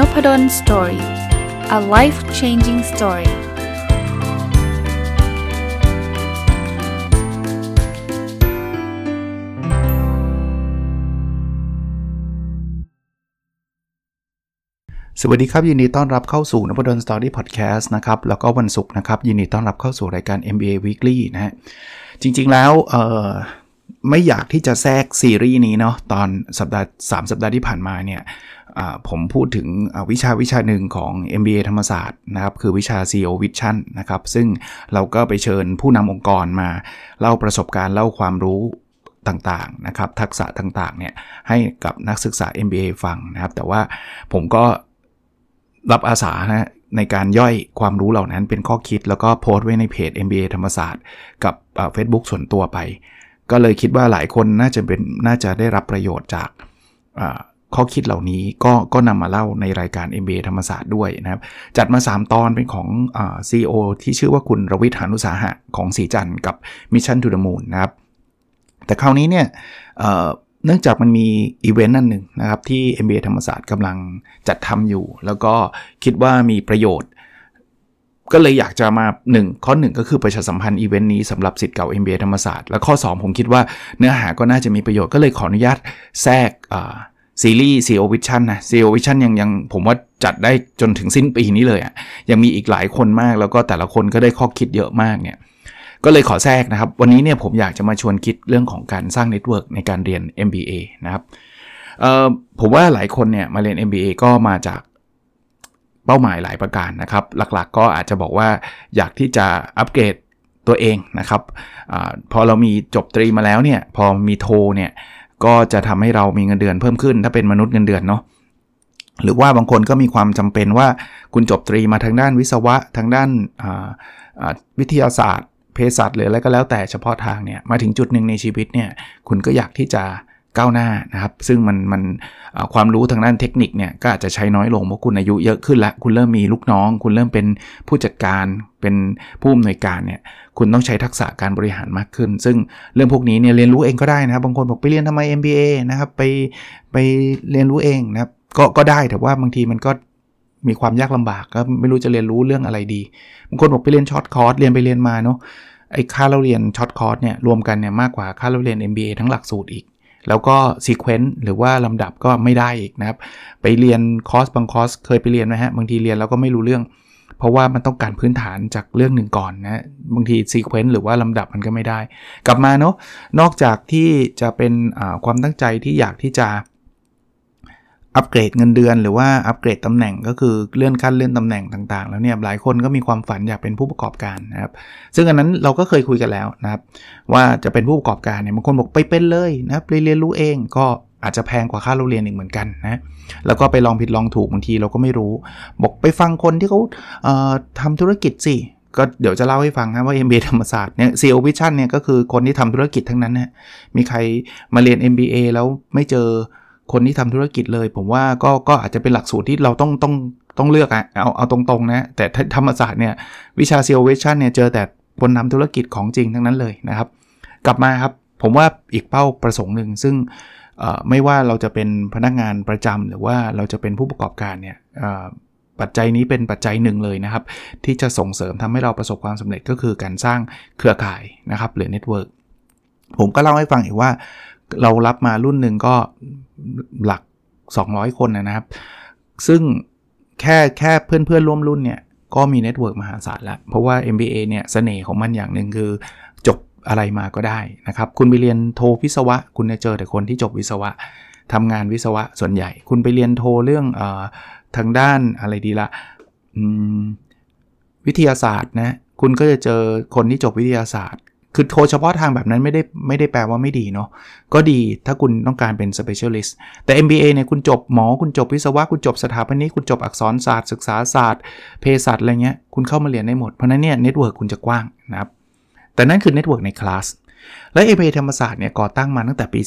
n o p ด d o สตอรี่ a life changing story สวัสดีครับ ยินดีต้อนรับเข้าสู่นพดลสตอรี่พอดแคสต์นะครับ แล้วก็วันศุกร์นะครับ ยินดีต้อนรับเข้าสู่รายการ MBA Weekly นะฮะ จริงๆ แล้วเออไม่อยากที่จะแทรกซีรีส์นี้เนาะตอนสัปดาห์3 สัปดาห์ที่ผ่านมาเนี่ยผมพูดถึงวิชาวิชาหนึ่งของ MBA ธรรมศาสตร์นะครับคือวิชา CEO Vision นะครับซึ่งเราก็ไปเชิญผู้นำองค์กรมาเล่าประสบการณ์ เล่าความรู้ต่างๆนะครับ ทักษะต่างๆเนี่ยให้กับนักศึกษา MBA ฟังนะครับ แต่ว่าผมก็รับอาสานะในการย่อยความรู้เหล่านั้นเป็นข้อคิด แล้วก็โพสต์ไว้ในเพจ MBA ธรรมศาสตร์ กับเฟซบุ๊กส่วนตัวไป ก็เลยคิดว่าหลายคนน่าจะเป็นน่าจะได้รับประโยชน์จากข้อคิดเหล่านี้ก็ก็นำมาเล่าในรายการ MBA ธรรมศาสตร์ด้วยนะครับ จัดมา 3 ตอน เป็นของซีอีโอที่ชื่อว่าคุณรวิทยานุสาหะของสีจันทร์กับมิชชั่นทูดมู n นะครับแต่คราวนี้เนี่ยเนื่องจากมันมีอีเวนต์นั่นหนึ่งนะครับที่ MBA ธรรมศาสตร์กำลังจัดทำอยู่แล้วก็คิดว่ามีประโยชน์ ก็เลยอยากจะมา 1 ข้อ 1 ก็คือประชาสัมพันธ์อีเวนต์นี้สำหรับสิทธิ์เก่า MBA ธรรมศาสตร์และข้อ2ผมคิดว่าเนื้อหาก็น่าจะมีประโยชน์ก็เลยขออนุญาตแทรกซีรีส์ซีโอวิชันนะซีโอวิชันยังยังผมว่าจัดได้จนถึงสิ้นปีนี้เลยอะ่ะยังมีอีกหลายคนมากแล้วก็แต่ละคนก็ได้ข้อคิดเยอะมากเนี่ย ก็เลยขอแทรกนะครับวันนี้เนี่ยผมอยากจะมาชวนคิดเรื่องของการสร้างเน็ตเวิร์กในการเรียน MBA นะครับผมว่าหลายคนเนี่ยมาเรียน MBA ก็มาจากเป้าหมายหลายประการนะครับหลักๆก็อาจจะบอกว่าอยากที่จะอัปเกรดตัวเองนะครับอพอเรามีจบตรีมาแล้วเนี่ยพอมีโทเนี่ยก็จะทำให้เรามีเงินเดือนเพิ่มขึ้นถ้าเป็นมนุษย์เงินเดือนเนาะหรือว่าบางคนก็มีความจำเป็นว่าคุณจบตรีมาทางด้านวิศวะทางด้านวิทยาศาสตร์เภสัชหรืออะไรก็แล้วแต่เฉพาะทางเนี่ย มาถึงจุดหนึ่งในชีวิตเนี่ยคุณก็อยากที่จะก้าวหน้านะครับ ซึ่งมันมันความรู้ทางด้านเทคนิคเนี่ย ก็อาจจะใช้น้อยลงเพราะคุณอายุ เยอะขึ้นละคุณเริ่มมีลูกน้อง คุณเริ่มเป็นผู้จัดการ เป็นผู้อำนวยการเนี่ย คุณต้องใช้ทักษะการบริหารมากขึ้น ซึ่งเรื่องพวกนี้เนี่ย เรียนรู้เองก็ได้นะครับ บางคนบอกไปเรียนทำไม MBA นะครับไปไปเรียนรู้เองนะครับก็ก็ได้ แต่ว่าบางทีมันก็มีความยากลำบาก ก็ไม่รู้จะเรียนรู้เรื่องอะไรดี บางคนบอกไปเรียนช็อตคอร์ส เรียนไปเรียนมาเนาะ ไอ้ค่าเราเรียนช็อตคอร์สเนี่ย รวมกันเนี่ยมากกว่าค่าเราเรียน MBA ทั้งหลักสูตรอีกแล้วก็ซีเควนต์หรือว่าลำดับก็ไม่ได้อีกนะครับ ไปเรียนคอร์สบางคอร์สเคยไปเรียนไหมฮะบางทีเรียน แล้วก็ไม่รู้เรื่อง เพราะว่ามันต้องการพื้นฐานจากเรื่องหนึ่งก่อนนะบางทีซีเควนต์หรือว่าลำดับมันก็ไม่ได้ กลับมาเนาะนอกจากที่จะเป็นความตั้งใจที่อยากที่จะอัปเกรดเงินเดือนหรือว่าอัปเกรดตำแหน่งก็คือ เลื่อนขั้นเลื่อนตำแหน่งต่างๆ แล้วเนี่ยหลายคนก็มีความฝัน อยากเป็นผู้ประกอบการนะครับซึ่งอันนั้นเราก็เคยคุยกันแล้วนะครับว่าจะเป็นผู้ประกอบการเนี่ยบางคนบอกไปเป็นเลยนะไปเรียนรู้เองก็อาจจะแพงกว่าค่าเรเรียนอีกเหมือนกันนะแล้วก็ไปลองผิดลองถูกบางทีเราก็ไม่รู้บอกไปฟังคนที่เขาเทำธุรกิจสิก็เดี๋ยวจะเล่าให้ฟังนะว่า MBA ธรรมศาสตร์เนี่ย CEO Vision เนี่ยก็คือคนที่ทำธุรกิจทั้งนั้นนะมีใครมาเรียน MBA แล้วไม่เจอคนที่ทำธุรกิจเลยผมว่าก็ก็อาจจะเป็นหลักสูตรที่เราต้องต้องต้องเลือกอะเอาเอาตรงๆนะแต่ธรรมศาสตร์เนี่ยวิชาเซลเวชั่นเนี่ยเจอแต่คนนำธุรกิจของจริงทั้งนั้นเลยนะครับ กลับมาครับผมว่าอีกเป้าประสงค์หนึ่งซึ่งไม่ว่าเราจะเป็นพนักงานประจำหรือว่าเราจะเป็นผู้ประกอบการเนี่ยปัจจัยนี้เป็นปัจจัยหนึ่งเลยนะครับ ที่จะส่งเสริมทำให้เราประสบความสำเร็จก็คือการสร้างเครือข่ายนะครับหรือเน็ตเวิร์กผมก็เล่าให้ฟังอีกว่าเรารับมารุ่นหนึ่งก็หลัก 200 คนนะครับ ซึ่งแค่แค่เพื่อนเพื่อนร่วมรุ่นเนี่ย ก็มีเน็ตเวิร์กมหาศาลแล้ว เพราะว่า MBA เนี่ยสเสน่ห์ของมันอย่างหนึ่งคือจบอะไรมาก็ได้นะครับ คุณไปเรียนโทวิศวะ คุณจะเจอแต่คนที่จบวิศวะทำงานวิศวะส่วนใหญ่ คุณไปเรียนโทเรื่องอทางด้านอะไรดีละ วิทยาศาสตร์นะคุณก็จะเจอคนที่จบวิทยาศาสตร์คือโทรเฉพาะทางแบบนั้นไม่ได้ไม่ได้แปลว่าไม่ดีเนาะก็ดีถ้าคุณต้องการเป็น specialist แต่ MBA เนี่ยคุณจบหมอ คุณจบวิศวะ คุณจบสถาปนิกคุณจบอักษรศาสตร์ศึกษาศาสตร์เภสัชอะไรเงี้ย คุณเข้ามาเรียนได้หมด เพราะนั้นเนี่ยเน็ตเวิร์กคุณจะกว้างนะครับ แต่นั่นคือเน็ตเวิร์กในคลาสและ MBA ธรรมศาสตร์เนี่ยก่อตั้งมาตั้งแต่ปี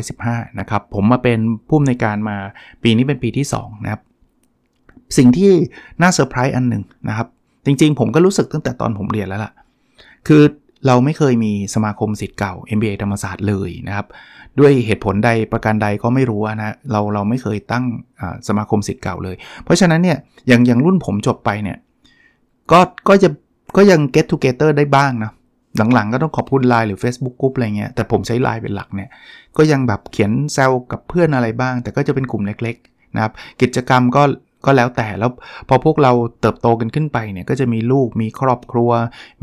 2515นะครับผมมาเป็นผู้อำนวยการมาปีนี้เป็นปีที่2นะครับสิ่งที่น่าเซอร์ไพรส์อันหนึ่งนะครับจริงๆผมก็รู้สึกตั้งแต่ตอนผมเรียนแล้วล่ะคือเราไม่เคยมีสมาคมสิทธิ์เก่า MBA ธรรมศาสตร์เลยนะครับ ด้วยเหตุผลใดประการใดก็ไม่รู้นะ เราเราไม่เคยตั้งสมาคมสิทธิ์เก่าเลย เพราะฉะนั้นเนี่ย อย่างอย่างรุ่นผมจบไปเนี่ย ก็ก็จะก็ยัง get together ได้บ้างนะหลังๆก็ต้องขอบคุณไลน์หรือ Facebook กลุ่มอะไรเงี้ย แต่ผมใช้ไลน์เป็นหลักเนี่ย ก็ยังแบบเขียนแซวกับเพื่อนอะไรบ้าง แต่ก็จะเป็นกลุ่มเล็กๆนะครับ กิจกรรมก็ก็แล้วแต่แล้ว พอพวกเราเติบโตกันขึ้นไปเนี่ย ก็จะมีลูกมีครอบครัว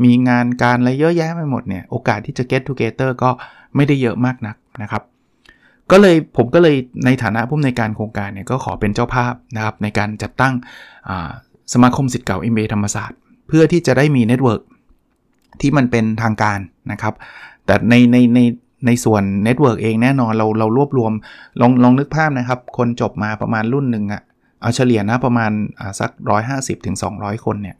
มีงานการอะไรเยอะแยะไปหมดเนี่ย โอกาสที่จะ get together ก็ไม่ได้เยอะมากนักนะครับ ก็เลย ผมก็เลยในฐานะผู้อำนวยการโครงการเนี่ย ก็ขอเป็นเจ้าภาพนะครับ ในการจัดตั้งสมาคมสิทธิ์เก่า MBA ธรรมศาสตร์เพื่อที่จะได้มีเน็ตเวิร์กที่มันเป็นทางการนะครับแต่ในในในในส่วนเน็ตเวิร์กเองแน่นอนเราเรารวบรวมลองลองนึกภาพนะครับ คนจบมาประมาณรุ่นหนึ่งอะเอาเฉลี่ยนะประมาณสัก 1 5 0 2 0ถึง 200 คนเนี่ย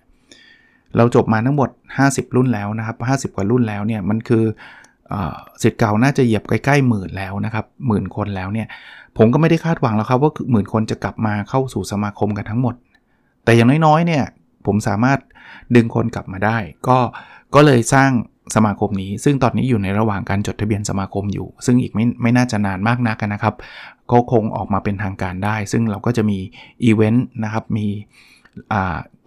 เราจบมาทั้งหมด 50 รุ่นแล้วนะครับ50 กว่ารุ่นแล้วเนี่ยมันคือสิทธิ์เก่าน่าจะเหยียบใกล้ๆหมื่นแล้วนะครับหมื่นคนแล้วเนี่ยผมก็ไม่ได้คาดหวังแล้วครับว่าหมื่นคนจะกลับมาเข้าสู่สมาคมกันทั้งหมด แต่อย่างน้อยๆเนี่ยผมสามารถดึงคนกลับมาได้ ก็ก็เลยสร้างสมาคมนี้ ซึ่งตอนนี้อยู่ในระหว่างการจดทะเบียนสมาคมอยู่ ซึ่งอีกไม่ไม่น่าจะนานมากนักนะครับก็คงออกมาเป็นทางการได้ ซึ่งเราก็จะมีอีเวนต์นะครับมี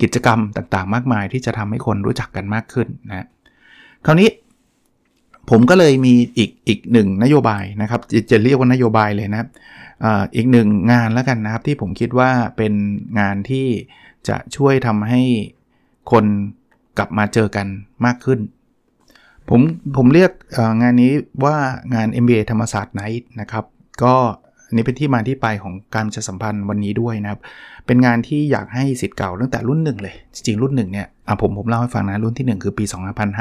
กิจกรรมต่างๆ มากมาย ที่จะทำให้คนรู้จักกันมากขึ้นนะคราวนี้ผมก็เลยมีอีกอีกหนึ่งนโยบายนะครับจะจะเรียกว่านโยบายเลยนะอีกหนึ่งงานแล้วกันนะครับ ที่ผมคิดว่าเป็นงานที่จะช่วยทำให้คนกลับมาเจอกันมากขึ้นผมผมเรียกงานนี้ว่างาน MBA ธรรมศาสตร์ไนท์นะครับ ก็นี่เป็นที่มาที่ไปของการประชาสัมพันธ์วันนี้ด้วยนะครับ เป็นงานที่อยากให้สิทธิ์เก่า ตั้งแต่รุ่นหนึ่งเลย จริงรุ่นหนึ่งเนี่ยผมผมเล่าให้ฟังนะรุ่นที่1คือปี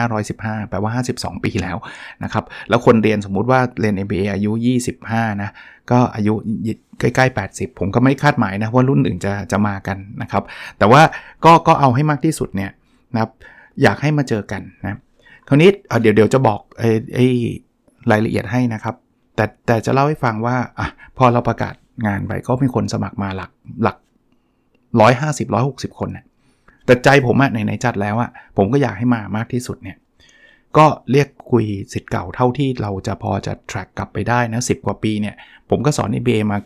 2515 แปลว่า 52 ปีแล้วนะครับแล้วคนเรียนสมมุติว่าเรียน MBA อายุ 25 นะ ก็อายุใกล้ ๆ 80 ผมก็ไม่คาดหมายนะว่ารุ่นหนึ่งจะจะมากันนะครับ แต่ว่าก็ก็เอาให้มากที่สุดเนี่ยนะครับอยากให้มาเจอกันนะคราวนี้เดี๋ยวเดี๋ยวจะบอกไอ้รายละเอียดให้นะครับแต่แต่จะเล่าให้ฟังว่าอ่ะพอเราประกาศงานไปก็มีคนสมัครมาหลักหลักร้อยห้าสิบร้อยหกสิบคนนะแต่ใจผมอะในในจัดแล้วอะผมก็อยากให้มามากที่สุดเนี่ยก็เรียกคุยสิทธิ์เก่าเท่าที่เราจะพอจะ track กลับไปได้นะสิกว่าปีเนี่ยผมก็สอนนเบมา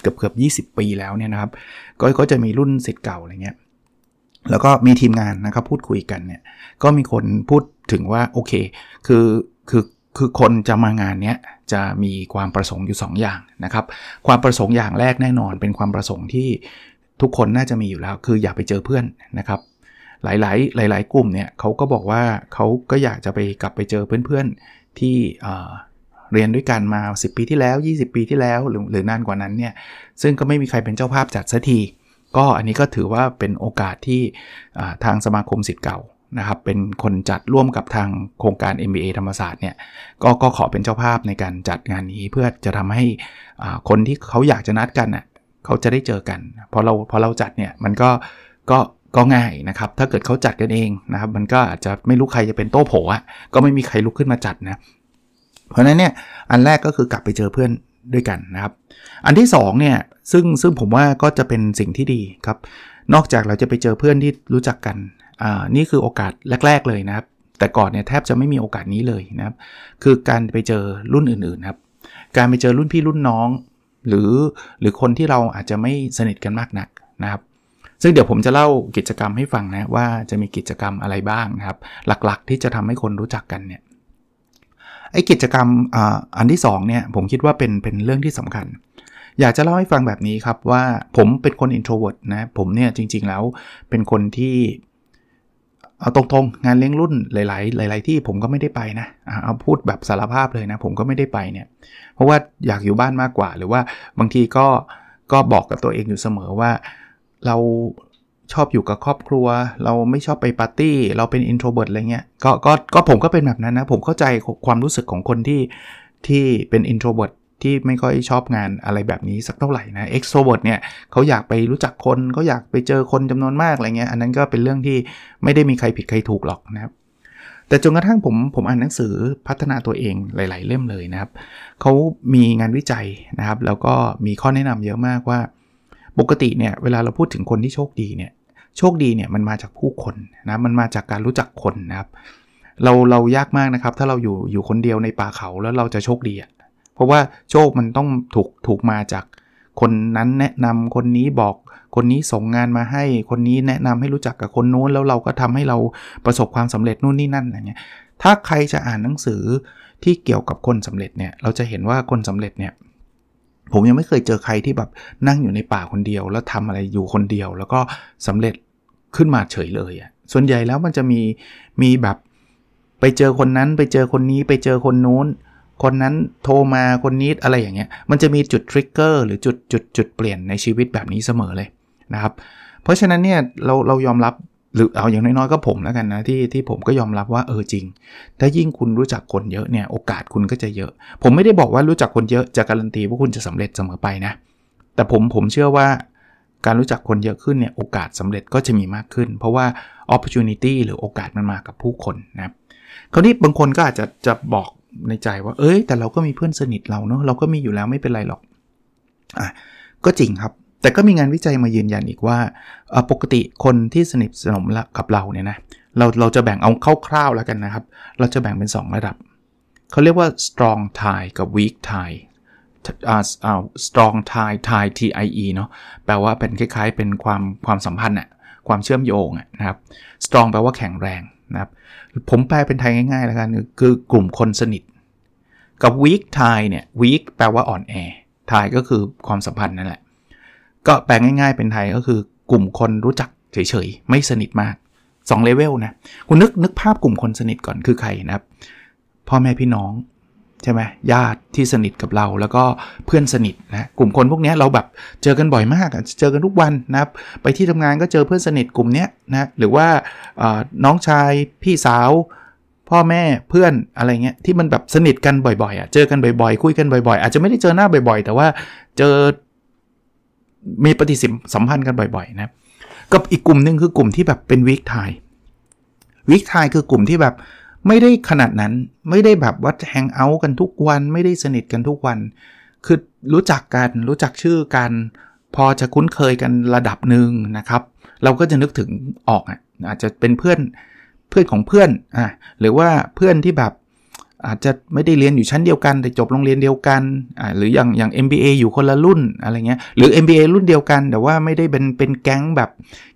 เกือบเกือบยีปีแล้วเนี่ยนะครับ ก็ก็จะมีรุ่นสิทธิ์เก่าอะไรเงี้ยแล้วก็มีทีมงานนะครับ พูดคุยกันเนี่ยก็มีคนพูดถึงว่าโอเคคือคือคือคนจะมางานเนี้ยจะมีความประสงค์อยู่2ออย่างนะครับความประสงค์อย่างแรกแน่นอนเป็นความประสงค์ที่ทุกคนน่าจะมีอยู่แล้ว คืออยากไปเจอเพื่อนนะครับหลาย ๆ หลาย ๆ กลุ่มเนี่ยเขาก็บอกว่าเขาก็อยากจะไปกลับไปเจอเพื่อน ๆ ที่เรียนด้วยกันมา 10 ปีที่แล้ว 20 ปีที่แล้วหรือหรือนานกว่านั้นเนี่ยซึ่งก็ไม่มีใครเป็นเจ้าภาพจัดสักทีก็อันนี้ก็ถือว่าเป็นโอกาสที่ทางสมาคมสิทธิ์เก่านะครับเป็นคนจัดร่วมกับทางโครงการ MBA ธรรมศาสตร์เนี่ยกก็ขอเป็นเจ้าภาพในการจัดงานนี้ เพื่อจะทำให้คนที่เขาอยากจะนัดกันน่ะเขาจะได้เจอกัน พอเราพอเราจัดเนี่ยมันก็ก็ก็ง่ายนะครับถ้าเกิดเขาจัดกันเองนะครับมันก็อาจจะไม่รู้ใครจะเป็นโต้โผอ่ะก็ไม่มีใครลุกขึ้นมาจัดนะเพราะนั้นเนี่ยอันแรกก็คือกลับไปเจอเพื่อนด้วยกันนะครับอันที่2เนี่ยซึ่งซึ่งผมว่าก็จะเป็นสิ่งที่ดีครับนอกจากเราจะไปเจอเพื่อนที่รู้จักกันนี่คือโอกาสแรกๆ เลยนะครับ แต่ก่อนเนี่ยแทบจะไม่มีโอกาสนี้เลยนะครับ คือการไปเจอรุ่นอื่นๆครับ การไปเจอรุ่นพี่รุ่นน้อง หรือหรือคนที่เราอาจจะไม่สนิทกันมากนักนะครับ ซึ่งเดี๋ยวผมจะเล่ากิจกรรมให้ฟังนะว่าจะมีกิจกรรมอะไรบ้างนะครับ หลักๆ ที่จะทำให้คนรู้จักกันเนี่ย ไอ้กิจกรรมอ่าอันที่2เนี่ย ผมคิดว่าเป็นเป็นเรื่องที่สำคัญ อยากจะเล่าให้ฟังแบบนี้ครับว่าผมเป็นคน introvert นะ ผมเนี่ยจริงๆแล้วเป็นคนที่เอาตรงๆงานเลี้ยงรุ่นหลายๆหลายๆ ที่ผมก็ไม่ได้ไปนะเอาพูดแบบสารภาพเลยนะ ผมก็ไม่ได้ไปเนี่ย เพราะว่าอยากอยู่บ้านมากกว่าหรือว่าบางทีก็ก็บอกกับตัวเองอยู่เสมอว่า เราชอบอยู่กับครอบครัว เราไม่ชอบไปปาร์ตี้ เราเป็นอินโทรเบิร์ตอะไรเงี้ยก็ก็ก็ผมก็เป็นแบบนั้นนะ ผมเข้าใจความรู้สึกของคนที่ที่เป็นอินโทรเบิร์ตที่ไม่ค่อยชอบงานอะไรแบบนี้สักเท่าไหร่นะเกโซเ o ิร์ดเนี่ยเขาอยากไปรู้จักคนเขาอยากไปเจอคนจำนวนมากอะไรเงี้ยอันนั้นก็เป็นเรื่องที่ไม่ได้มีใครผิดใครถูกหรอกนะครับแต่จนกระทั่งผมผมอ่านหนังสือพัฒนาตัวเองหลายๆเล่มเลยนะครับเขามีงานวิจัยนะครับ แล้วก็มีข้อแนะนำเยอะมากว่า ปกติเนี่ยเวลาเราพูดถึงคนที่โชคดีเนี่ยโชคดีเนี่ยมันมาจากผู้คนนะมันมาจากการรู้จักคนนะครับเราเรายากมากนะครับถ้าเราอยู่อยู่คนเดียวในป่าเขาแล้วเราจะโชคดีอะเพราะว่าโชคมันต้องถูกถูกมาจากคนนั้นแนะนำ คนนี้บอกคนนี้ส่งงานมาให้ คนนี้แนะนำให้รู้จักกับคนโน้น แล้วเราก็ทำให้เราประสบความสำเร็จนู่นนี่นั่นอะไรเงี้ยถ้าใครจะอ่านหนังสือที่เกี่ยวกับคนสำเร็จเนี่ย เราจะเห็นว่าคนสำเร็จเนี่ยผมยังไม่เคยเจอใครที่แบบนั่งอยู่ในป่าคนเดียว แล้วทำอะไรอยู่คนเดียว แล้วก็สำเร็จขึ้นมาเฉยเลยอ่ะส่วนใหญ่แล้วมันจะมีมีแบบไปเจอคนนั้น ไปเจอคนนี้ไปเจอคนโน้นคนนั้นโทรมาคนนี้อะไรอย่างเงี้ย มันจะมีจุดทริกเกอร์หรือจุดจุดจุดเปลี่ยนในชีวิตแบบนี้เสมอเลยนะครับ เพราะฉะนั้นเนี่ย เราเรายอมรับหรือเอาอย่างน้อย ๆ ก็ผมแล้วกันนะที่ที่ผมก็ยอมรับว่าเออจริง ถ้ายิ่งคุณรู้จักคนเยอะเนี่ย โอกาสคุณก็จะเยอะ ผมไม่ได้บอกว่ารู้จักคนเยอะ จะการันตีว่าคุณจะสำเร็จเสมอไปนะ แต่ผมผมเชื่อว่าการรู้จักคนเยอะขึ้นเนี่ยโอกาสสำเร็จก็จะมีมากขึ้น เพราะว่า opportunity หรือโอกาสมันมากับผู้คนนะครับ คราวนี้บางคนก็อาจจะจะบอกในใจว่า เอ้ย แต่เราก็มีเพื่อนสนิทเราเนาะเราก็มีอยู่แล้วไม่เป็นไรหรอก อ่ะก็จริงครับ แต่ก็มีงานวิจัยมายืนยันอีกว่า ปกติคนที่สนิทสนมกับเราเนี่ยนะเรา เราจะแบ่งเอาคร่าวๆแล้วกันนะครับ เราจะแบ่งเป็น 2 ระดับเขาเรียกว่า strong tie กับ weak tie อ่าอ่า strong tie tie tie เนาะแปลว่าเป็นคล้าย ๆ เป็นความความสัมพันธ์อะความเชื่อมโยงนะครับ strong แปลว่าแข็งแรงนะครับผมแปลเป็นไทยง่ายๆแล้วกันคือกลุ่มคนสนิท กับ weak tie เนี่ย weak แปลว่าอ่อนแอ tie ก็คือความสัมพันธ์นั่นแหละ ก็แปลง่ายๆเป็นไทยก็คือกลุ่มคนรู้จักเฉยๆ ไม่สนิทมาก2เลเวลนะ คุณนึกนึกภาพกลุ่มคนสนิทก่อนคือใครนะครับพ่อแม่พี่น้องใช่ไหมญาติที่สนิทกับเราแล้วก็เพื่อนสนิทนะกลุ่มคนพวกนี้เราแบบเจอกันบ่อยมากเจอกันทุกวันนะครับไปที่ทำงานก็เจอเพื่อนสนิทกลุ่มนี้นะหรือว่าน้องชายพี่สาว พ่อแม่เพื่อนอะไรเงี้ยที่มันแบบสนิทกันบ่อยๆอ่ะเจอกันบ่อยๆ คุยกันบ่อยๆอาจจะไม่ได้เจอหน้าบ่อย ๆ แต่ว่าเจอมีปฏิสัมพันธ์กันบ่อยๆนะกับอีกกลุ่มหนึ่งคือกลุ่มที่แบบเป็นวิกไทยวิกไทยคือกลุ่มที่แบบไม่ได้ขนาดนั้น ไม่ได้แบบว่าแฮงเอาท์กันทุกวัน ไม่ได้สนิทกันทุกวัน คือรู้จักกัน รู้จักชื่อกัน พอจะคุ้นเคยกันระดับหนึ่งนะครับ เราก็จะนึกถึงออกอ่ะ อาจจะเป็นเพื่อน เพื่อนของเพื่อน อ่ะหรือว่าเพื่อนที่แบบอาจจะไม่ได้เรียนอยู่ชั้นเดียวกัน แต่จบโรงเรียนเดียวกัน อ่าหรืออย่างอย่าง MBA อยู่คนละรุ่นอะไรเงี้ย หรือ MBA รุ่นเดียวกัน แต่ว่าไม่ได้เป็นเป็นแก๊งแบบ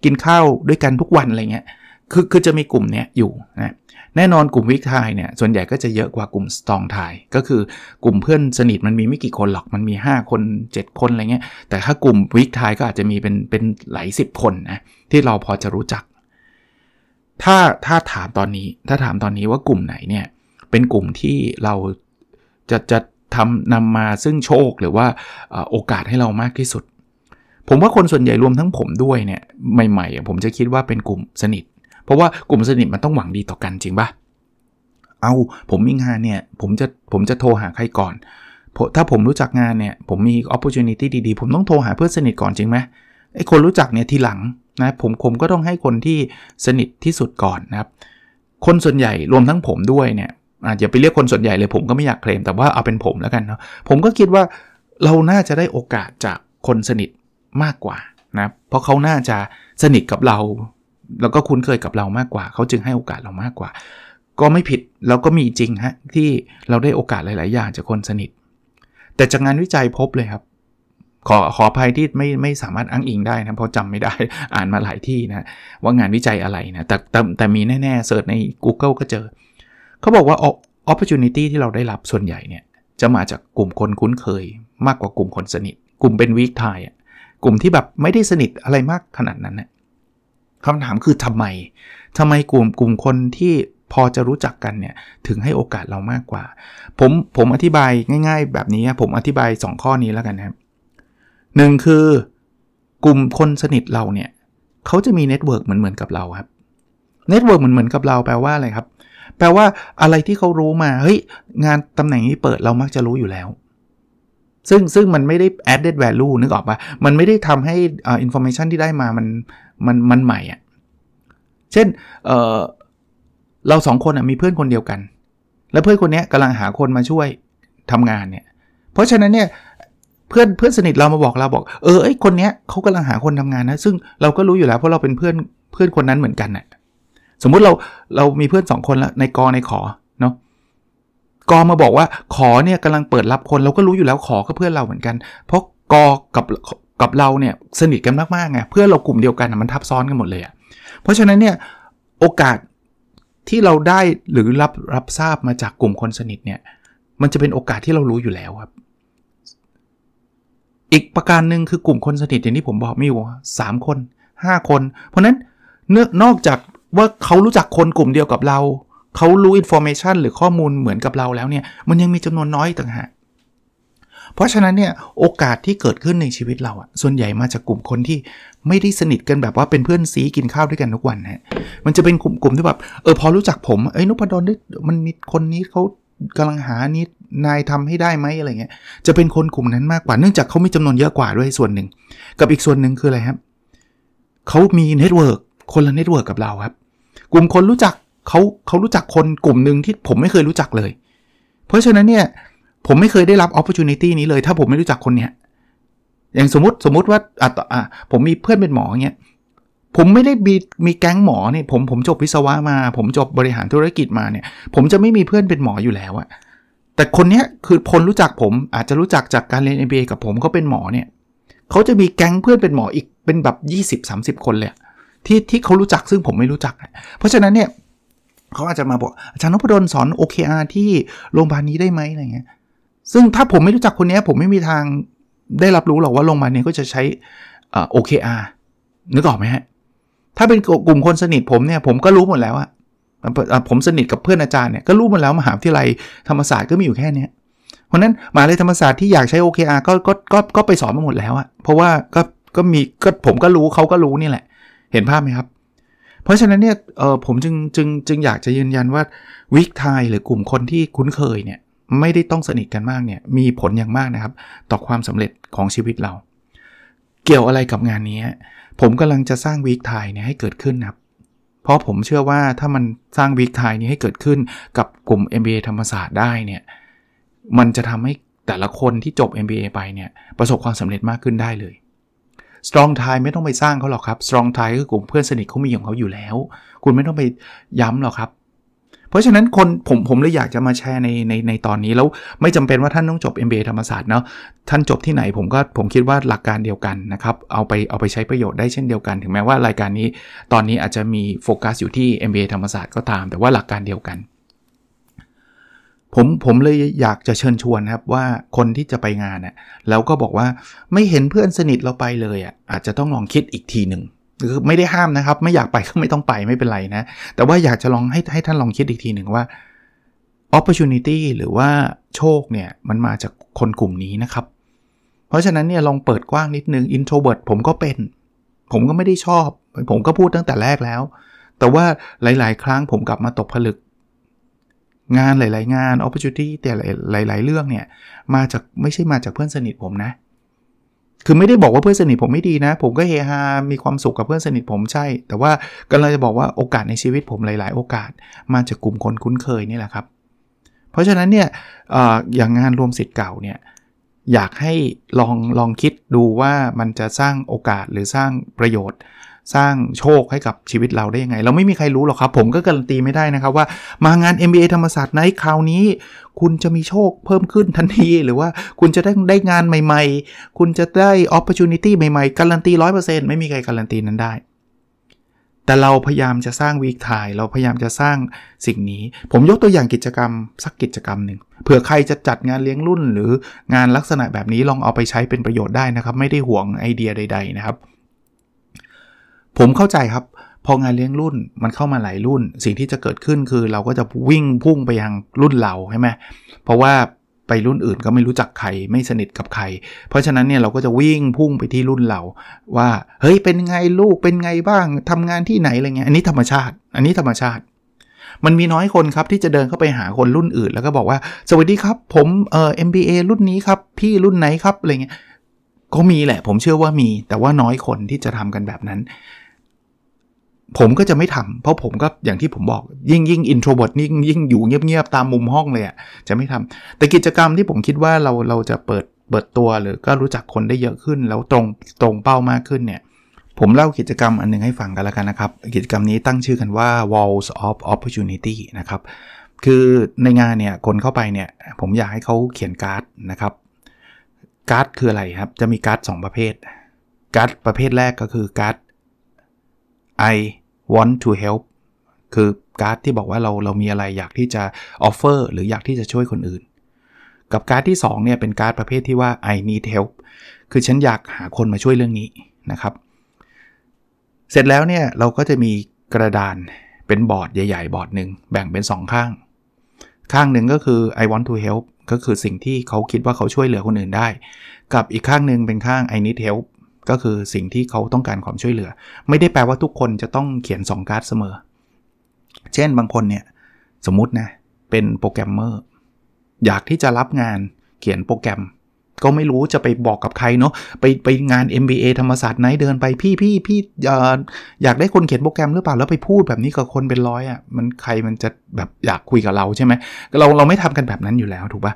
กินข้าวด้วยกันทุกวันอะไรเงี้ย คือคือจะมีกลุ่มเนี้ยอยู่นะแน่นอนกลุ่มวิกไทยเนี่ยส่วนใหญ่ก็จะเยอะกว่ากลุ่มสตองไทยก็คือกลุ่มเพื่อนสนิทมันมีไม่กี่คนหรอกมันมี 5 คน 7 คนอะไรเงี้ยแต่ถ้ากลุ่มวิกไทยก็อาจจะมีเป็นเป็นหลายสิบคนนะที่เราพอจะรู้จัก ถ้าถ้าถามตอนนี้ถ้าถามตอนนี้ว่ากลุ่มไหนเนี่ยเป็นกลุ่มที่เราจะจะทำนำมาซึ่งโชคหรือว่าโอกาสให้เรามากที่สุด ผมว่าคนส่วนใหญ่รวมทั้งผมด้วยเนี่ยใหม่ๆผมจะคิดว่าเป็นกลุ่มสนิทเพราะว่ากลุ่มสนิทมันต้องหวังดีต่อกันจริงปะเอาผมมีงานเนี่ย ผมจะผมจะโทรหาใครก่อน ถ้าผมรู้จักงานเนี่ยผมมีโอกาสดีๆ ผมต้องโทรหาเพื่อนสนิทก่อนจริงไหมไอ้คนรู้จักเนี่ยทีหลังนะผมผมก็ต้องให้คนที่สนิทที่สุดก่อนนะครับ คนส่วนใหญ่รวมทั้งผมด้วยเนี่ยอาจจะไปเรียกคนส่วนใหญ่เลย ผมก็ไม่อยาก เคลม แต่ว่าเอาเป็นผมแล้วกันเนาะผมก็คิดว่าเราน่าจะได้โอกาสจากคนสนิทมากกว่านะเพราะเขาน่าจะสนิทกับเราแล้วก็คุ้นเคยกับเรามากกว่า เขาจึงให้โอกาสเรามากกว่า ก็ไม่ผิดแล้วก็มีจริงฮะที่เราได้โอกาสหลาย ๆ อย่างจากคนสนิท แต่จากงานวิจัยพบเลยครับ ขอขออภัยที่ไม่ไม่สามารถอ้างอิงได้นะเพราะจำไม่ได้อ่านมาหลายที่นะว่างานวิจัยอะไรนะแต่แต่แต่มีแน่ๆเสิร์ชใน Google ก็เจอเขาบอกว่าโอโอกาส n i t ที่เราได้รับส่วนใหญ่เนี่ย จะมาจากกลุ่มคนคุ้นเคย มากกว่ากลุ่มคนสนิทกลุ่มเป็นวีคทายกลุ่มที่แบบไม่ได้สนิทอะไรมากขนาดนั้นนะคำถามคือทำไมทำไมกลุ่มกลุ่มคนที่พอจะรู้จักกันเนี่ย ถึงให้โอกาสเรามากกว่า ผม ผมอธิบายง่าย ๆ แบบนี้ผมอธิบาย 2 ข้อนี้แล้วกันครับ หนึ่งคือ กลุ่มคนสนิทเราเนี่ยเขาจะมีเน็ตเวิร์กเหมือนเหมือนกับเราครับเน็ตเวิร์กเหมือนเหมือนกับเราแปลว่าอะไรครับ แปลว่าอะไรที่เขารู้มา เฮ้ย งานตำแหน่งนี้เปิดเรามักจะรู้อยู่แล้ว ซึ่งซึ่งมันไม่ได้ added value นึกออกปะมันไม่ได้ทำให้อ่าโฟ f o ชันที่ได้มามันมันมันใหม่อะ่ะเช่นเเราสองคนมีเพื่อนคนเดียวกัน แล้วเพื่อนคนนี้กำลังหาคนมาช่วยทำงานเนี่ย เพราะฉะนั้นเนี่ยเพื่อนเพื่อนสนิทเรามาบอกเราบอกเออไอคนเนี้ยเขากำลังหาคนทำงานนะ ซึ่งเราก็รู้อยู่แล้ว เพราะเราเป็นเพื่อนเพื่อนคนนั้นเหมือนกันน่ะสมมุติเราเรามีเพื่อนสองคนแล้วในกอในขอเนาะกอมาบอกว่าขอเนี่ยกำลังเปิดรับคนเราก็รู้อยู่แล้วขอก็เพื่อนเราเหมือนกันเพราะกอกับกับเราเนี่ยสนิทกันมากๆไงเพื่อเรากลุ่มเดียวกันมันทับซ้อนกันหมดเลยอะ่ะเพราะฉะนั้นเนี่ยโอกาสที่เราได้หรือรับรับทราบมาจากกลุ่มคนสนิทเนี่ยมันจะเป็นโอกาสที่เรารู้อยู่แล้วครับ อีกประการหนึ่งคือกลุ่มคนสนิทอย่างที่ผมบอกมีอยู่สามคน 5 คน เพราะฉะนั้นเนื้อนอกจากว่าเขารู้จักคนกลุ่มเดียวกับเราเขารู้อินโฟเมชันหรือข้อมูลเหมือนกับเราแล้วเนี่ยมันยังมีจำนวนน้อยต่างหากเพราะฉะนั้นเนี่ยโอกาสที่เกิดขึ้นในชีวิตเราอะส่วนใหญ่มาจากกลุ่มคนที่ไม่ได้สนิทกันแบบว่าเป็นเพื่อนซีกินข้าวด้วยกันทุกวันฮะมันจะเป็นกลุ่มกลุ่มที่แบบเออพอรู้จักผมเอ้ยนุพดลมันมีคนนี้เขากำลังหานี้นายทำให้ได้ไหมอะไรเงี้ย จะเป็นคนกลุ่มนั้นมากกว่าเนื่องจากเขามีจำนวนเยอะกว่าด้วยส่วนหนึ่งกับอีกส่วนหนึ่งคืออะไรครับเขามีเน็ตเวิร์กคนละเน็ตเวิร์กกับเราครับ กลุ่มคนรู้จักเขาเขารู้จักคนกลุ่มหนึ่งที่ผมไม่เคยรู้จักเลย เพราะฉะนั้นเนี่ยผมไม่เคยได้รับโอกาสนี้เลย ถ้าผมไม่รู้จักคนเนี้ยอย่างสมมติสมมติว่าอ่ะอ่ะผมมีเพื่อนเป็นหมอเงี้ยผมไม่ได้มีมีแก๊งหมอเนี่ยผมผมจบวิศวะมา ผมจบบริหารธุรกิจมาเนี่ย ผมจะไม่มีเพื่อนเป็นหมออยู่แล้วอะแต่คนเนี้ยคือคนรู้จักผมอาจจะรู้จักจากการเรียนเอ b บกับผมเขาเป็นหมอเนี่ยเขาจะมีแก๊งเพื่อนเป็นหมออีกเป็นแบบ 20-30 คนเลยที่ที่เขารู้จักซึ่งผมไม่รู้จัก เพราะฉะนั้นเนี่ยเขาอาจจะมาบอกอาจารย์นพดลสอน OKR ที่โรงพยาบาลนี้ได้ไหมอะไรเงี้ยซึ่งถ้าผมไม่รู้จักคนนี้ผมไม่มีทางได้รับรู้ หรอกว่าลงมาเนี่ยก็จะใช้ o k เนึกออกไหมฮะถ้าเป็นกลุ่มคนสนิทผมเนี่ยผมก็รู้หมดแล้วอะผมสนิทกับเพื่อนอาจารย์ เนี่ยก็รู้หมดแล้วมหาวิทยาลัยธรรมศาสตร์ก็มีอยู่แค่นี้เพราะนั้นมหาวิทยาลัยธรรมศาสตร์ที่อยากใช้ OKR ก็ก็ก็ก็ไปสอนมาหมดแล้วอะเพราะว่าก็ก็มีก็ผมก็รู้เขาก็รู้นี่แหละเห็นภาพไหมครับ เพราะฉะนั้นเนี่ยเออผมจึงจึงจึงอยากจะยืนยันว่าวิกไทยหรือกลุ่มคนที่คุ้นเคยเนี่ยไม่ได้ต้องสนิทกันมากเนี่ยมีผลอย่างมากนะครับ ต่อความสำเร็จของชีวิตเรา เกี่ยวอะไรกับงานนี้ผมกำลังจะสร้างวีคไทยเนี่ยให้เกิดขึ้นครับเพราะผมเชื่อว่าถ้ามันสร้างวีคไทยนี้ให้เกิดขึ้นกับกลุ่ม MBA ธรรมศาสตร์ได้เนี่ยมันจะทำให้แต่ละคนที่จบ MBA ไปเนี่ยประสบความสำเร็จมากขึ้นได้เลย Strong Tie ไม่ต้องไปสร้างเขาหรอกครับ Strong Tie คือกลุ่มเพื่อนสนิทเขามีของเขาอยู่แล้ว คุณไม่ต้องไปย้ำหรอกครับเพราะฉะนั้นคนผมผมเลยอยากจะมาแชร์ในในในตอนนี้ แล้วไม่จำเป็นว่าท่านต้องจบ MBA ธรรมศาสตร์เนาะท่านจบที่ไหนผมก็ผมคิดว่าหลักการเดียวกันนะครับเอาไปเอาไปใช้ประโยชน์ได้เช่นเดียวกัน ถึงแม้ว่ารายการนี้ตอนนี้อาจจะมีโฟกัสอยู่ที่ MBA ธรรมศาสตร์ก็ตาม แต่ว่าหลักการเดียวกัน ผมผมเลยอยากจะเชิญชวนครับว่าคนที่จะไปงานน่ยแล้วก็บอกว่าไม่เห็นเพื่อนสนิทเราไปเลยอ่ะอาจจะต้องลองคิดอีกทีหนึ่งคือไม่ได้ห้ามนะครับ ไม่อยากไปก็ไม่ต้องไปไม่เป็นไรนะแต่ว่าอยากจะลองให้ให้ท่านลองคิดอีกทีหนึ่งว่า opportunity หรือว่าโชคเนี่ยมันมาจากคนกลุ่มนี้นะครับ เพราะฉะนั้นเนี่ยลองเปิดกว้างนิดนึง introvert ผมก็เป็น ผมก็ไม่ได้ชอบผมก็พูดตั้งแต่แรกแล้ว แต่ว่าหลายๆครั้งผมกลับมาตกผลึก งานหลาย ๆ งาน opportunity แต่หลายๆเรื่องเนี่ยมาจากไม่ใช่มาจากเพื่อนสนิทผมนะคือไม่ได้บอกว่าเพื่อนสนิทผมไม่ดีนะผมก็เฮฮา มีความสุขกับเพื่อนสนิทผมใช่ แต่ว่ากำลังจะบอกว่าโอกาสในชีวิตผมหลาย ๆ โอกาสมาจากกลุ่มคนคุ้นเคยนี่แหละครับ เพราะฉะนั้นเนี่ยออย่างงานรวมสิทธิ์เก่าเนี่ยอยากให้ลองลองคิดดูว่ามันจะสร้างโอกาสหรือสร้างประโยชน์สร้างโชคให้กับชีวิตเราได้ยังไง เราไม่มีใครรู้หรอกครับ ผมก็การันตีไม่ได้นะครับ ว่ามางาน MBA ธรรมศาสตร์ในคราวนี้ คุณจะมีโชคเพิ่มขึ้นทันทีหรือว่าคุณจะได้ได้งานใหม่ ๆ คุณจะได้ออป portunity ใหม่ๆการันตีร้อยเปอร์เซ็นต์ไม่มีใครการันตีนั้นได้ แต่เราพยายามจะสร้างวีคถ่าย เราพยายามจะสร้างสิ่งนี้ ผมยกตัวอย่างกิจกรรม สักกิจกรรมหนึ่งเผื่อใครจะจัดงานเลี้ยงรุ่น หรืองานลักษณะแบบนี้ลองเอาไปใช้เป็นประโยชน์ได้นะครับ ไม่ได้ห่วงไอเดียใด ๆ นะครับผมเข้าใจครับพองานเลี้ยงรุ่นมันเข้ามาหลายรุ่น สิ่งที่จะเกิดขึ้นคือเราก็จะวิ่งพุ่งไปยังรุ่นเราใช่ไหมเพราะว่าไปรุ่นอื่นก็ไม่รู้จักใคร ไม่สนิทกับใคร เพราะฉะนั้นเนี่ยเราก็จะวิ่งพุ่งไปที่รุ่นเรา ว่าเฮ้ยเป็นไงลูกเป็นไงบ้าง ทำงานที่ไหนอะไรเงี้ยอันนี้ธรรมชาติ อันนี้ธรรมชาติ มันมีน้อยคนครับที่จะเดินเข้าไปหาคนรุ่นอื่น แล้วก็บอกว่าสวัสดีครับ ผมเอ่อ MBA รุ่นนี้ครับพี่รุ่นไหนครับอะไรเงี้ยก็มีแหละผมเชื่อว่ามี แต่ว่าน้อยคนที่จะทำกันแบบนั้นผมก็จะไม่ทำ เพราะผมก็อย่างที่ผมบอกยิ่งยิ่งอินโทรบอินยิ่งยิ่งอยู่เงียบๆตามมุมห้องเลยอ่ะจะไม่ทำ แต่กิจกรรมที่ผมคิดว่าเราเราจะเปิดเปิดตัวหรือก็รู้จักคนได้เยอะขึ้น แล้วตรงตรงเป้ามากขึ้นเนี่ยผมเล่ากิจกรรมอันนึงให้ฟังกันแล้วกันนะครับ กิจกรรมนี้ตั้งชื่อกันว่า walls of opportunity นะครับ คือในงานเนี่ย คนเข้าไปเนี่ยผมอยากให้เขาเขียนการ์ดนะครับการ์ดคืออะไรครับจะมีการ์ด2ประเภทการ์ดประเภทแรกก็คือการ์ด I want to help คือการ์ดที่บอกว่าเราเรามีอะไรอยากที่จะ offer หรืออยากที่จะช่วยคนอื่น กับการ์ดที่2เนี่ยเป็นการ์ดประเภทที่ว่า I need help คือฉันอยากหาคนมาช่วยเรื่องนี้นะครับ เสร็จแล้วเนี่ยเราก็จะมีกระดานเป็นบอร์ดใหญ่ๆบอร์ดหนึ่งแบ่งเป็น 2 ข้าง ข้างหนึ่งก็คือ I want to help ก็คือสิ่งที่เขาคิดว่าเขาช่วยเหลือคนอื่นได้ กับอีกข้างหนึ่งเป็นข้าง I need help ก็คือสิ่งที่เขาต้องการความช่วยเหลือ ไม่ได้แปลว่าทุกคนจะต้องเขียน2การ์ดเสมอ เช่นบางคนเนี่ยสมมตินะเป็นโปรแกรมเมอร์อยากที่จะรับงานเขียนโปรแกรมก็ไม่รู้จะไปบอกกับใครเนาะไปไปงาน MBA ธรรมศาสตร์ไหนเดินไปพี่พี่พี่อยากได้คนเขียนโปรแกรมหรือเปล่าแล้วไปพูดแบบนี้กับคนเป็นร้อยอะ่ะมันใครมันจะแบบอยากคุยกับเราใช่ไหมเราเราไม่ทำกันแบบนั้นอยู่แล้วถูกปะ่ะ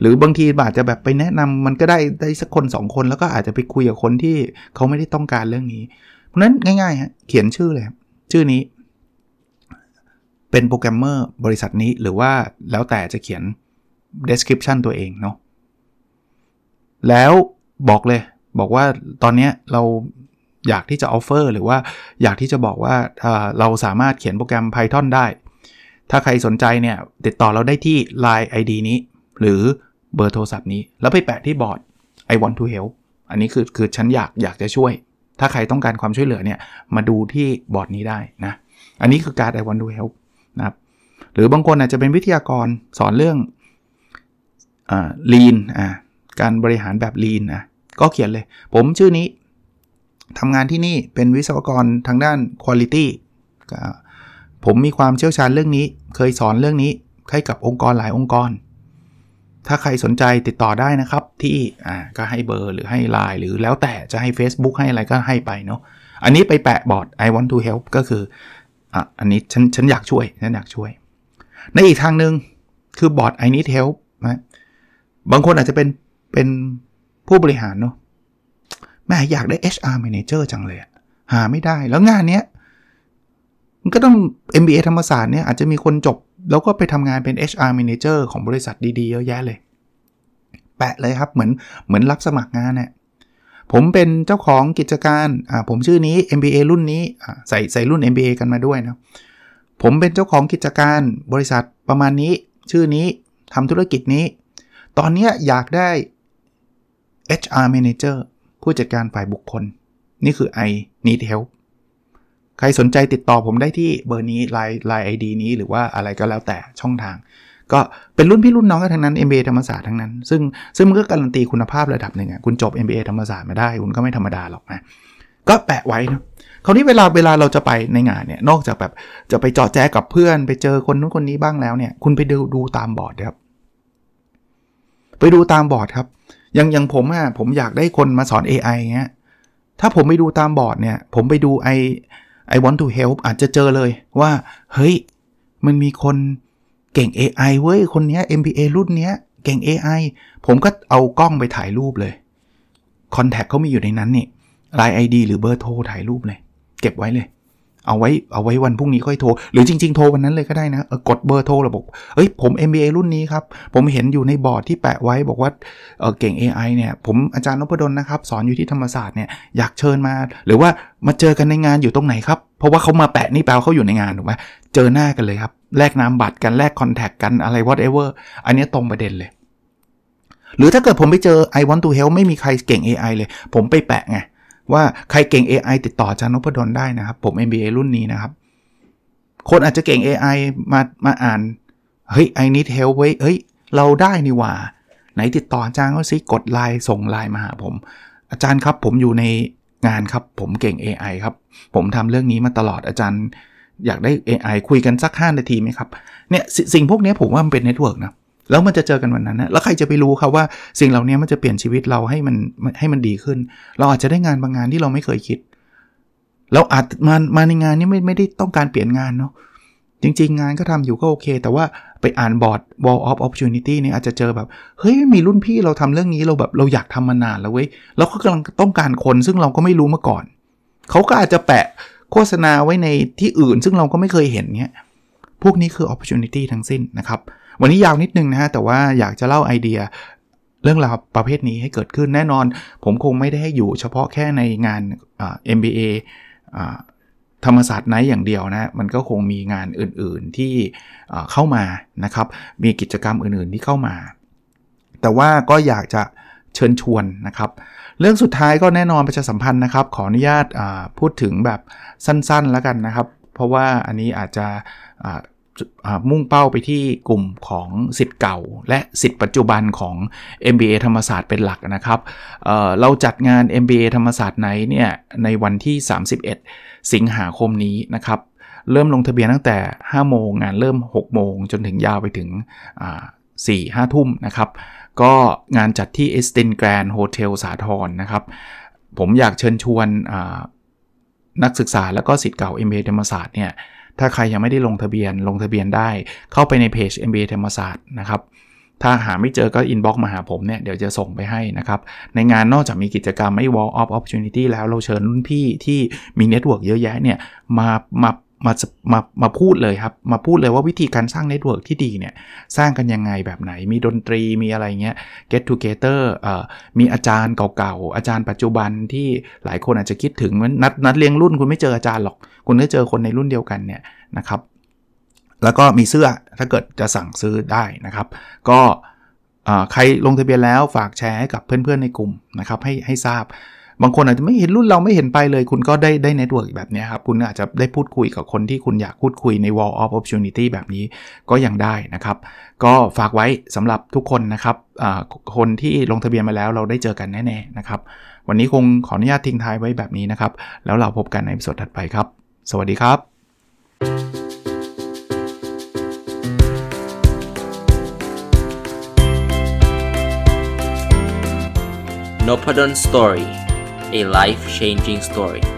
หรือบางทีอาจจะแบบไปแนะนำมันก็ได้ได้สักคน 2 คน แล้วก็อาจจะไปคุยกับคนที่เขาไม่ได้ต้องการเรื่องนี้ เพราะนั้นง่ายๆฮะเขียนชื่อเลยชื่อนี้เป็นโปรแกรมเมอร์บริษัทนี้ หรือว่าแล้วแต่จะเขียน description ตัวเองเนาะแล้วบอกเลยบอกว่าตอนนี้เราอยากที่จะออฟเฟอร์หรือว่าอยากที่จะบอกว่าเราสามารถเขียนโปรแกรม Python ได้ ถ้าใครสนใจเนี่ยติดต่อเราได้ที่ Line ID นี้ หรือเบอร์โทรศัพท์นี้แล้วไปแปะที่บอร์ด I want to help อันนี้คือ คือฉันอยากอยากจะช่วย ถ้าใครต้องการความช่วยเหลือเนี่ย มาดูที่บอร์ดนี้ได้นะ อันนี้คือการ I want to help นะครับหรือบางคนอาจจะเป็นวิทยากรสอนเรื่องลีนอ่าการบริหารแบบลีนนะก็เขียนเลย ผมชื่อนี้ทำงานที่นี่เป็นวิศวกรทางด้าน Quality ผมมีความเชี่ยวชาญเรื่องนี้เคยสอนเรื่องนี้ให้กับองค์กรหลายองค์กรถ้าใครสนใจติดต่อได้นะครับ ที่อ่าก็ให้เบอร์หรือให้ไลน์หรือแล้วแต่จะให้ Facebook ให้อะไรก็ให้ไปเนาะอันนี้ไปแปะบอร์ด I want to help ก็คืออ่ะอันนี้ฉันฉันอยากช่วยฉันอยากช่วย ในอีกทางหนึ่งคือบอร์ด I need help นะบางคนอาจจะเป็นเป็นผู้บริหารเนาะแม่อยากได้ HR manager จังเลยหาไม่ได้ แล้วงานเนี้ย มันก็ต้อง MBA ธรรมศาสตร์เนี่ยอาจจะมีคนจบแล้วก็ไปทำงานเป็น HR Manager ของบริษัทดี ๆ เยอะแยะเลย แปะเลยครับเหมือนเหมือนรับสมัครงานเนี่ยผมเป็นเจ้าของกิจการ อ่าผมชื่อนี้ MBA รุ่นนี้ใส่ใส่รุ่น MBA กันมาด้วยนะ ผมเป็นเจ้าของกิจการบริษัทประมาณนี้ ชื่อนี้ทำธุรกิจนี้ ตอนนี้อยากได้ HR Manager ผู้จัดการฝ่ายบุคคล นี่คือ I need help ใครสนใจติดต่อผมได้ที่เบอร์นี้ไลน์ไลน์ไอดีนี้ หรือว่าอะไรก็แล้วแต่ช่องทาง ก็เป็นรุ่นพี่รุ่นน้องกันทั้งนั้น MBA ธรรมศาสตร์ทั้งนั้น ซึ่งซึ่งมันก็การันตีคุณภาพระดับหนึ่งอ่ะคุณจบ MBA ธรรมศาสตร์มาได้ คุณก็ไม่ธรรมดาหรอกนะก็แปะไว้นะคราวนี้เวลาเวลาเราจะไปในงานเนี่ยนอกจากแบบจะไปจอดแจกับเพื่อนไปเจอคนนู้นคนนี้บ้างแล้วเนี่ยคุณไปดูดูตามบอร์ดครับไปดูตามบอร์ดครับอย่างอย่างผมอะผมอยากได้คนมาสอน AI เงี้ยถ้าผมไปดูตามบอร์ดเนี่ย ผมไปดูไอ I want to help อาจจะเจอเลย ว่า เฮ้ย มันมีคนเก่ง AI เว้ย คนนี้ MBA รุ่นนี้เก่ง AI ผมก็เอากล้องไปถ่ายรูปเลยคอนแทคเขามีอยู่ในนั้นนี่ไลน์ ID หรือเบอร์โทรถ่ายรูปเลย เก็บไว้เลยเอาไว้เอาไว้วันพรุ่งนี้ค่อยโทรหรือจริงๆโทรวันนั้นเลยก็ได้นะกดเบอร์โทรระบบเฮ้ยผม MBA รุ่นนี้ครับผมเห็นอยู่ในบอร์ดที่แปะไว้บอกว่าเเก่ง AI เนี่ยผมอาจารย์นพดลนะครับสอนอยู่ที่ธรรมศาสตร์เนี่ยอยากเชิญมา หรือว่ามาเจอกันในงานอยู่ตรงไหนครับเพราะว่าเขามาแปะนี่แปลว่าเขาอยู่ในงานถูกไหมเจอหน้ากันเลยครับแลกนามบัตรกันแลกคอนแทคกันอะไร whatever อันนี้ตรงประเด็นเลย หรือถ้าเกิดผมไปเจอ I want to help ไม่มีใครเก่ง AI เลย ผมไปแปะไงว่าใครเก่ง AI ติดต่ออาจารย์นพดลได้นะครับผม MBA รุ่นนี้นะครับคนอาจจะเก่ง AI มามาอ่านเฮ้ยไอ้นี้เทลไว้เฮ้ยเราได้นี่ว่า ไหนติดต่ออาจารย์เขาสิกดไลน์ส่งไลน์มาหาผมอาจารย์ครับ ผมอยู่ในงานครับผมเก่ง AI ครับ ผมทำเรื่องนี้มาตลอดอาจารย์ อยากได้ AI คุยกันสัก 5 นาทีไหมครับเนี่ยสิ่งพวกนี้ผมว่ามันเป็นเน็ตเวิร์กนะแล้วมันจะเจอกันวันนั้นนะแล้วใครจะไปรู้ครับว่าสิ่งเหล่านี้มันจะเปลี่ยนชีวิตเราให้มันให้มันดีขึ้น เราอาจจะได้งานบางงานที่เราไม่เคยคิด เราอาจมามาในงานนี้ไม่ไม่ได้ต้องการเปลี่ยนงานเนาะ จริงๆ งานก็ทำอยู่ก็โอเค แต่ว่าไปอ่านบอร์ด wall of opportunity เนี่ยอาจจะเจอแบบเฮ้ยมีรุ่นพี่เราทำเรื่องนี้เราแบบเราอยากทำมานานแล้วเว้ยแล้วก็กำลังต้องการคนซึ่งเราก็ไม่รู้มาก่อน เขาก็อาจจะแปะโฆษณาไว้ในที่อื่น ซึ่งเราก็ไม่เคยเห็นเนี่ยพวกนี้คือ opportunity ทั้งสิ้นนะครับวันนี้ยาวนิดนึงนะฮะแต่ว่าอยากจะเล่าไอเดียเรื่องราวประเภทนี้ให้เกิดขึ้นแน่นอนผมคงไม่ได้ให้อยู่เฉพาะแค่ในงานเอ็มบีเอธรรมศาสตร์ไนอย่างเดียวนะมันก็คงมีงานอื่นๆที่เข้ามานะครับมีกิจกรรมอื่นๆที่เข้ามา แต่ว่าก็อยากจะเชิญชวนนะครับเรื่องสุดท้ายก็แน่นอนประชาสัมพันธ์นะครับขออนุญาตพูดถึงแบบสั้นๆแล้วกันนะครับ เพราะว่าอันนี้อาจจะมุ่งเป้าไปที่กลุ่มของสิทธิ์เก่า และสิทธิ์ปัจจุบันของ MBA ธรรมศาสตร์เป็นหลักนะครับเเราจัดงาน MBA ธรรมศาสตร์ไหนเนี่ยในวันที่ 31 สิงหาคมนี้นะครับ เริ่มลงทะเบียนตั้งแต่ 5 โมงงานเริ่ม 6 โมง จนถึงยาวไปถึง 4 5 ทุ่มนะครับ ก็งานจัดที่เอส i n นแกรน h o โฮเทลสาทรนะครับ ผมอยากเชิญชวนนักศึกษาและก็สิทธิ์เก่า MBA ธรรมศาสตร์เนี่ยถ้าใครยังไม่ได้ลงทะเบียนลงทะเบียนได้เข้าไปในเพจ MBA ธรรมศาสตร์นะครับถ้าหาไม่เจอก็อินบ็อกมาหาผมเนี่ย เดี๋ยวจะส่งไปให้นะครับ ในงานนอกจากมีกิจกรรมไม่ wall of opportunity แล้วเราเชิญรุ่นพี่ที่มีเน็ตเวิร์กเยอะแยะเนี่ยมามามามามาพูดเลยครับมาพูดเลยว่าวิธีการสร้างเน็ตเวิร์กที่ดีเนี่ย สร้างกันยังไงแบบไหน มีดนตรีมีอะไรเงี้ย get t o g a t h e r เอ่อมีอาจารย์เก่าๆอาจารย์ปัจจุบันที่หลายคนอาจจะคิดถึงนัดนัดเลี้ยงรุ่น คุณไม่เจออาจารย์หรอกคุณได้เจอคนในรุ่นเดียวกันเนี่ยนะครับแล้วก็มีเสื้อถ้าเกิดจะสั่งซื้อได้นะครับ ก็ใครลงทะเบียนแล้วฝากแชร์ให้กับเพื่อนๆในกลุ่มนะครับให้ให้ทราบ บางคนอาจจะไม่เห็นรุ่นเราไม่เห็นไปเลย คุณก็ได้ได้เน็ตเวิร์กแบบนี้ครับคุณอาจจะได้พูดคุยกับคนที่คุณอยากพูดคุยใน wall of opportunity แบบนี้ก็ยังได้นะครับ ก็ฝากไว้สำหรับทุกคนนะครับคนที่ลงทะเบียนมาแล้ว เราได้เจอกันแน่ๆนะครับ วันนี้คงขออนุญาตทิ้งท้ายไว้แบบนี้นะครับแล้วเราพบกันในสดถัดไปครับสวัสดีครับ n o p ด d o n Story a life changing story